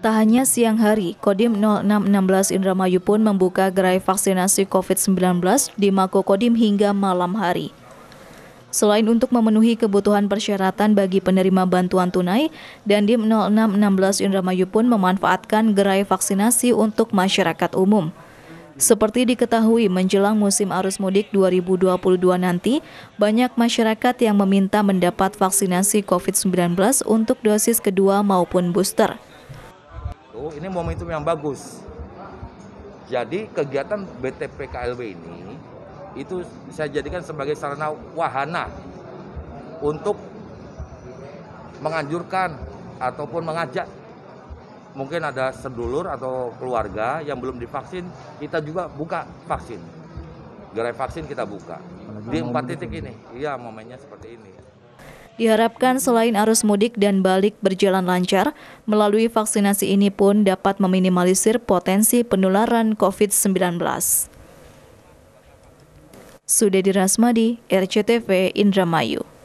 Tak hanya siang hari, Kodim 0616 Indramayu pun membuka gerai vaksinasi COVID-19 di Mako Kodim hingga malam hari. Selain untuk memenuhi kebutuhan persyaratan bagi penerima bantuan tunai, Dandim 0616 Indramayu pun memanfaatkan gerai vaksinasi untuk masyarakat umum. Seperti diketahui menjelang musim arus mudik 2022 nanti, banyak masyarakat yang meminta mendapat vaksinasi COVID-19 untuk dosis kedua maupun booster itu ini momentum yang bagus. Jadi kegiatan BTPKLB ini itu saya jadikan sebagai sarana wahana untuk menganjurkan ataupun mengajak mungkin ada sedulur atau keluarga yang belum divaksin kita juga buka vaksin gerai vaksin kita buka di empat titik ini iya momennya seperti ini Diharapkan selain arus mudik dan balik berjalan lancar, melalui vaksinasi ini pun dapat meminimalisir potensi penularan COVID-19. Sudah dirasmadi, RCTV Indramayu.